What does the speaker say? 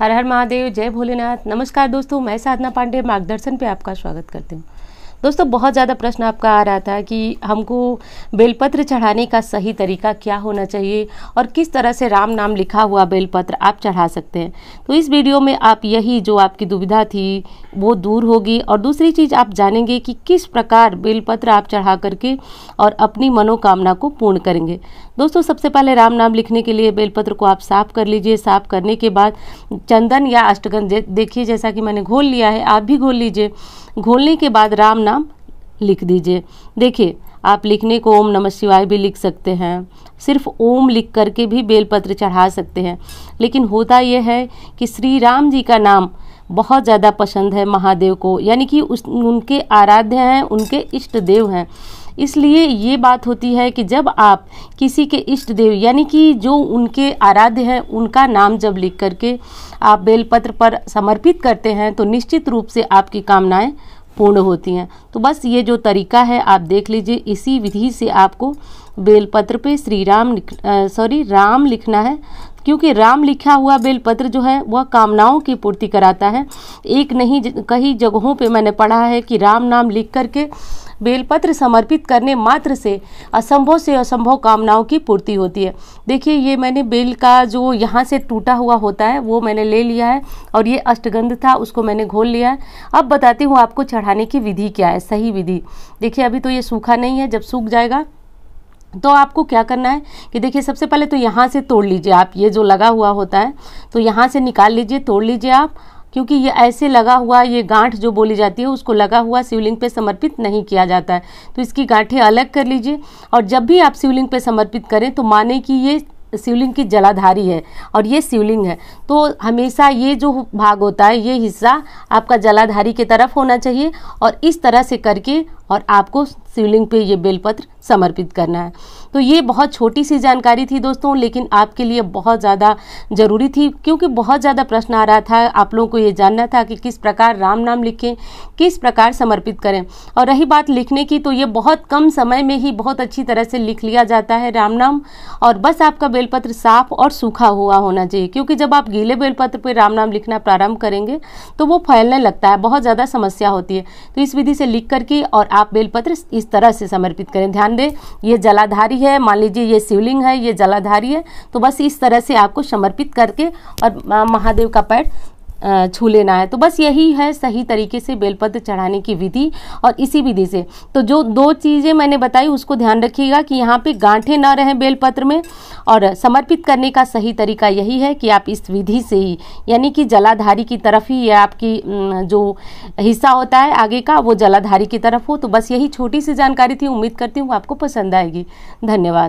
हर हर महादेव जय भोलेनाथ नमस्कार दोस्तों मैं साधना पांडे मार्गदर्शन पे आपका स्वागत करती हूँ दोस्तों बहुत ज़्यादा प्रश्न आपका आ रहा था कि हमको बेलपत्र चढ़ाने का सही तरीका क्या होना चाहिए और किस तरह से राम नाम लिखा हुआ बेलपत्र आप चढ़ा सकते हैं तो इस वीडियो में आप यही जो आपकी दुविधा थी वो दूर होगी और दूसरी चीज़ आप जानेंगे कि किस प्रकार बेलपत्र आप चढ़ा करके और अपनी मनोकामना को पूर्ण करेंगे दोस्तों सबसे पहले राम नाम लिखने के लिए बेलपत्र को आप साफ कर लीजिए साफ करने के बाद चंदन या अष्टगंध देखिए जैसा कि मैंने घोल लिया है आप भी घोल लीजिए घोलने के बाद राम नाम लिख दीजिए देखिए आप लिखने को ओम नमः शिवाय भी लिख सकते हैं सिर्फ ओम लिख करके भी बेलपत्र चढ़ा सकते हैं लेकिन होता यह है कि श्री राम जी का नाम बहुत ज़्यादा पसंद है महादेव को यानी कि उस उनके आराध्य हैं उनके इष्ट देव हैं इसलिए ये बात होती है कि जब आप किसी के इष्ट देव यानी कि जो उनके आराध्य हैं उनका नाम जब लिख करके आप बेलपत्र पर समर्पित करते हैं तो निश्चित रूप से आपकी कामनाएं पूर्ण होती हैं तो बस ये जो तरीका है आप देख लीजिए इसी विधि से आपको बेलपत्र पे श्री राम सॉरी राम लिखना है क्योंकि राम लिखा हुआ बेलपत्र जो है वह कामनाओं की पूर्ति कराता है एक नहीं कई जगहों पे मैंने पढ़ा है कि राम नाम लिख करके बेलपत्र समर्पित करने मात्र से असंभव से असंभव कामनाओं की पूर्ति होती है देखिए ये मैंने बेल का जो यहाँ से टूटा हुआ होता है वो मैंने ले लिया है और ये अष्टगंध था उसको मैंने घोल लिया है अब बताती हूँ आपको चढ़ाने की विधि क्या है सही विधि देखिए अभी तो ये सूखा नहीं है जब सूख जाएगा तो आपको क्या करना है कि देखिए सबसे पहले तो यहाँ से तोड़ लीजिए आप ये जो लगा हुआ होता है तो यहाँ से निकाल लीजिए तोड़ लीजिए आप क्योंकि ये ऐसे लगा हुआ ये गांठ जो बोली जाती है उसको लगा हुआ शिवलिंग पे समर्पित नहीं किया जाता है तो इसकी गांठें अलग कर लीजिए और जब भी आप शिवलिंग पे समर्पित करें तो माने कि ये शिवलिंग की जलाधारी है और ये शिवलिंग है तो हमेशा ये जो भाग होता है ये हिस्सा आपका जलाधारी की तरफ होना चाहिए और इस तरह से करके और आपको शिवलिंग पे ये बेलपत्र समर्पित करना है तो ये बहुत छोटी सी जानकारी थी दोस्तों लेकिन आपके लिए बहुत ज़्यादा ज़रूरी थी क्योंकि बहुत ज़्यादा प्रश्न आ रहा था आप लोगों को ये जानना था कि किस प्रकार राम नाम लिखें किस प्रकार समर्पित करें और रही बात लिखने की तो ये बहुत कम समय में ही बहुत अच्छी तरह से लिख लिया जाता है राम नाम और बस आपका बेलपत्र साफ और सूखा हुआ होना चाहिए क्योंकि जब आप गीले बेलपत्र पर राम नाम लिखना प्रारंभ करेंगे तो वो फैलने लगता है बहुत ज़्यादा समस्या होती है तो इस विधि से लिख करके और आप बेलपत्र इस तरह से समर्पित करें ध्यान दें ये जलाधारी है मान लीजिए ये शिवलिंग है ये जलाधारी है तो बस इस तरह से आपको समर्पित करके और महादेव का पैर छू लेना है तो बस यही है सही तरीके से बेलपत्र चढ़ाने की विधि और इसी विधि से तो जो दो चीज़ें मैंने बताई उसको ध्यान रखिएगा कि यहाँ पे गांठे ना रहें बेलपत्र में और समर्पित करने का सही तरीका यही है कि आप इस विधि से ही यानी कि जलाधारी की तरफ ही या आपकी जो हिस्सा होता है आगे का वो जलाधारी की तरफ हो तो बस यही छोटी सी जानकारी थी उम्मीद करती हूँ आपको पसंद आएगी धन्यवाद